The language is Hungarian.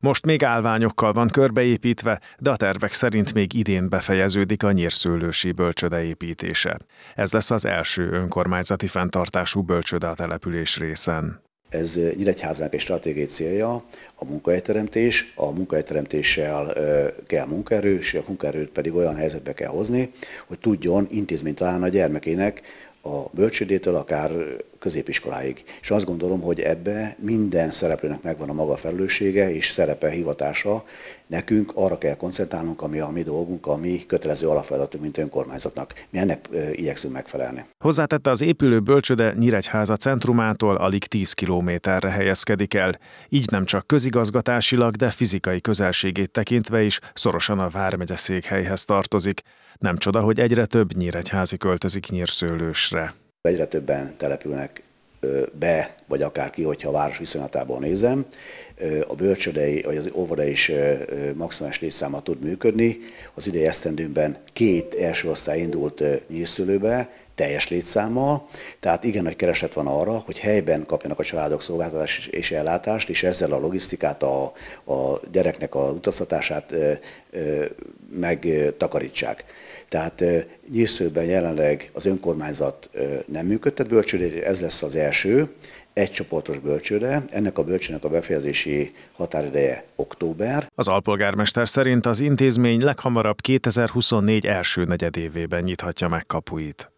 Most még állványokkal van körbeépítve, de a tervek szerint még idén befejeződik a nyírszőlősi bölcsöde építése. Ez lesz az első önkormányzati fenntartású bölcsöde a település részen. Ez eh, Nyíregyházának egy stratégiai célja, a munkahelyteremtés, a munkahelyteremtéssel eh, kell munkaerő, és a munkaerőt pedig olyan helyzetbe kell hozni, hogy tudjon intézményt találni a gyermekének a bölcsődétől akár középiskoláig. És azt gondolom, hogy ebbe minden szereplőnek megvan a maga felelőssége és szerepe, hivatása. Nekünk arra kell koncentrálnunk, ami a mi dolgunk, a mi kötelező alapfeladatunk, mint önkormányzatnak. Mi ennek igyekszünk megfelelni. Hozzátette az épülő bölcsöde Nyíregyháza centrumától alig 10 kilométerre helyezkedik el. Így nem csak közigazgatásilag, de fizikai közelségét tekintve is szorosan a Vármegye székhelyhez tartozik. Nem csoda, hogy egyre több nyíregyházi költözik nyírszőlősre. Egyre többen települnek be, vagy akár ki, hogyha a város viszonylatából nézem. A bölcsödei, vagy az óvoda is maximális létszáma tud működni. Az idei esztendőben két első osztály indult nyílszülőbe, teljes létszámmal, tehát igen nagy kereset van arra, hogy helyben kapjanak a családok szolgáltatást és ellátást, és ezzel a logisztikát, a, a gyereknek a utaztatását ö, ö, megtakarítsák. Tehát nyíszőben jelenleg az önkormányzat nem működtet bölcsőre, ez lesz az első, egy csoportos bölcsőre. Ennek a bölcsőnek a befejezési határideje október. Az alpolgármester szerint az intézmény leghamarabb 2024 első negyedévében nyithatja meg kapuit.